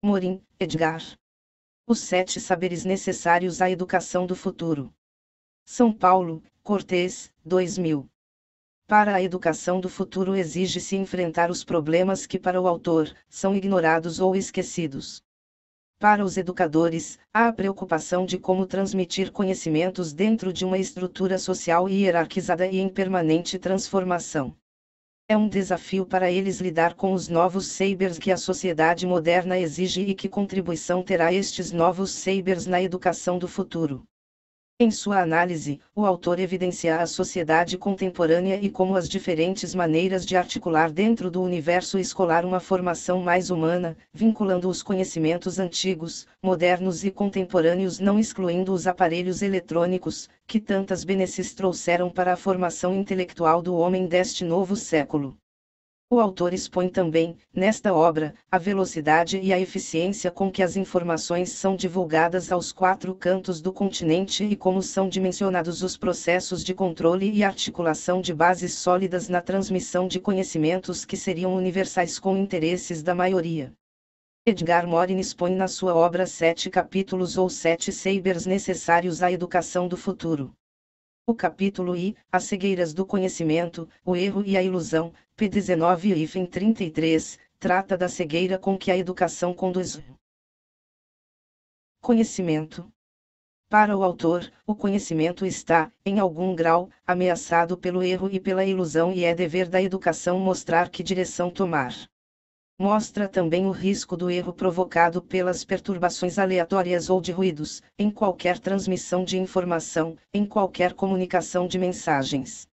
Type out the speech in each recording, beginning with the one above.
Morim, Edgar. Os sete saberes necessários à educação do futuro. São Paulo, Cortês, 2000. Para a educação do futuro exige-se enfrentar os problemas que para o autor são ignorados ou esquecidos. Para os educadores, há a preocupação de como transmitir conhecimentos dentro de uma estrutura social hierarquizada e em permanente transformação. É um desafio para eles lidar com os novos sabers que a sociedade moderna exige e que contribuição terá estes novos sabers na educação do futuro. Em sua análise, o autor evidencia a sociedade contemporânea e como as diferentes maneiras de articular dentro do universo escolar uma formação mais humana, vinculando os conhecimentos antigos, modernos e contemporâneos, não excluindo os aparelhos eletrônicos, que tantas benesses trouxeram para a formação intelectual do homem deste novo século. O autor expõe também, nesta obra, a velocidade e a eficiência com que as informações são divulgadas aos quatro cantos do continente e como são dimensionados os processos de controle e articulação de bases sólidas na transmissão de conhecimentos que seriam universais com interesses da maioria. Edgar Morin expõe na sua obra sete capítulos ou sete sabers necessários à educação do futuro. O capítulo I, As cegueiras do conhecimento, o erro e a ilusão, P19-33, e trata da cegueira com que a educação conduz. Conhecimento. Para o autor, o conhecimento está, em algum grau, ameaçado pelo erro e pela ilusão e é dever da educação mostrar que direção tomar mostra também o risco do erro provocado pelas perturbações aleatórias ou de ruídos, em qualquer transmissão de informação, em qualquer comunicação de mensagens.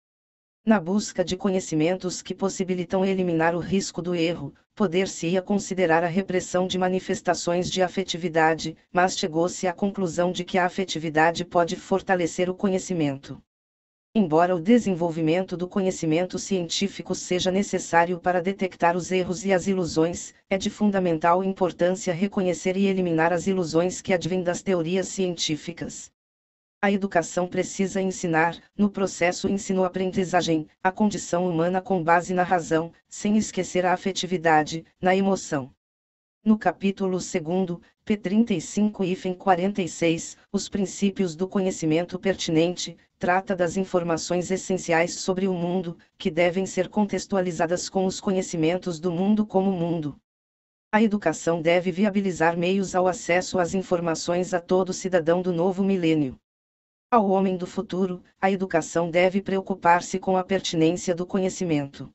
Na busca de conhecimentos que possibilitam eliminar o risco do erro, poder-se-ia considerar a repressão de manifestações de afetividade, mas chegou-se à conclusão de que a afetividade pode fortalecer o conhecimento. Embora o desenvolvimento do conhecimento científico seja necessário para detectar os erros e as ilusões, é de fundamental importância reconhecer e eliminar as ilusões que advêm das teorias científicas. A educação precisa ensinar, no processo ensino-aprendizagem, a condição humana com base na razão, sem esquecer a afetividade, na emoção no capítulo 2, p. 35-46, Os princípios do conhecimento pertinente, trata das informações essenciais sobre o mundo, que devem ser contextualizadas com os conhecimentos do mundo como mundo. A educação deve viabilizar meios ao acesso às informações a todo cidadão do novo milênio. Ao homem do futuro, a educação deve preocupar-se com a pertinência do conhecimento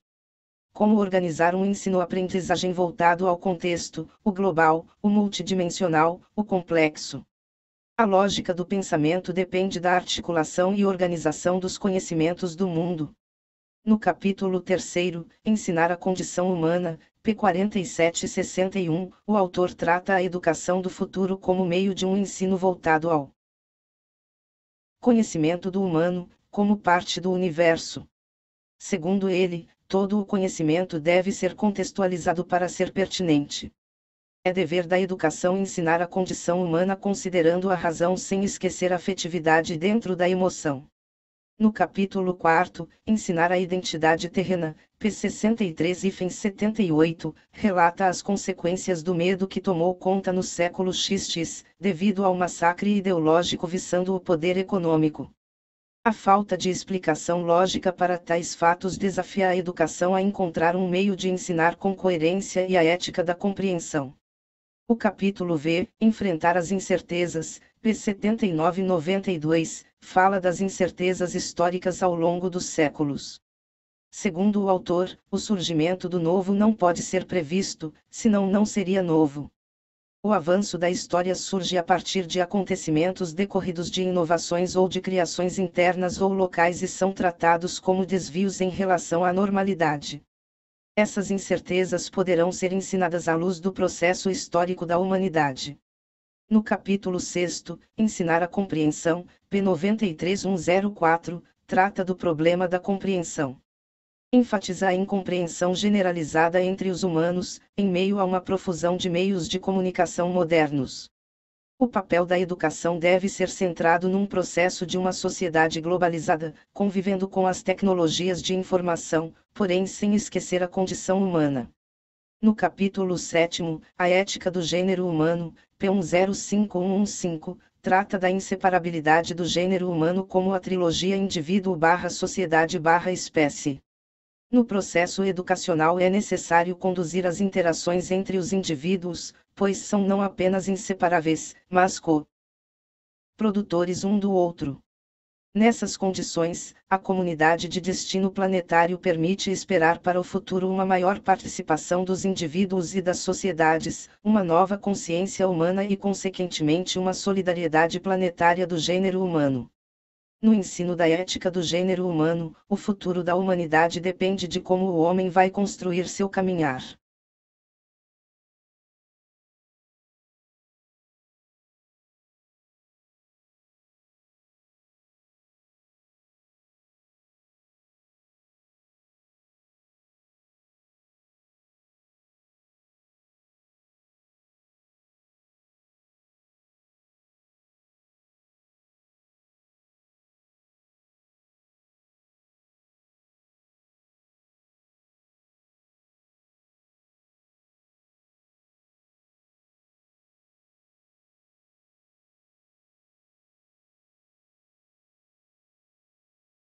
como organizar um ensino-aprendizagem voltado ao contexto, o global, o multidimensional, o complexo. A lógica do pensamento depende da articulação e organização dos conhecimentos do mundo. No capítulo 3, Ensinar a Condição Humana, p. 4761, o autor trata a educação do futuro como meio de um ensino voltado ao conhecimento do humano, como parte do universo. Segundo ele, todo o conhecimento deve ser contextualizado para ser pertinente. É dever da educação ensinar a condição humana considerando a razão sem esquecer a afetividade dentro da emoção. No capítulo 4, Ensinar a Identidade Terrena, p. 63-78, relata as consequências do medo que tomou conta no século XX, devido ao massacre ideológico visando o poder econômico. A falta de explicação lógica para tais fatos desafia a educação a encontrar um meio de ensinar com coerência e a ética da compreensão. O capítulo V, Enfrentar as Incertezas, p. 79-92, fala das incertezas históricas ao longo dos séculos. Segundo o autor, o surgimento do novo não pode ser previsto, senão não seria novo. O avanço da história surge a partir de acontecimentos decorridos de inovações ou de criações internas ou locais e são tratados como desvios em relação à normalidade. Essas incertezas poderão ser ensinadas à luz do processo histórico da humanidade. No capítulo 6, Ensinar a Compreensão, P93104, trata do problema da compreensão enfatiza a incompreensão generalizada entre os humanos, em meio a uma profusão de meios de comunicação modernos. O papel da educação deve ser centrado num processo de uma sociedade globalizada, convivendo com as tecnologias de informação, porém sem esquecer a condição humana. No capítulo 7, A Ética do Gênero Humano, P105115, trata da inseparabilidade do gênero humano como a trilogia indivíduo-sociedade-espécie. No processo educacional é necessário conduzir as interações entre os indivíduos, pois são não apenas inseparáveis, mas co produtores um do outro. Nessas condições, a comunidade de destino planetário permite esperar para o futuro uma maior participação dos indivíduos e das sociedades, uma nova consciência humana e, consequentemente, uma solidariedade planetária do gênero humano. No ensino da ética do gênero humano, o futuro da humanidade depende de como o homem vai construir seu caminhar.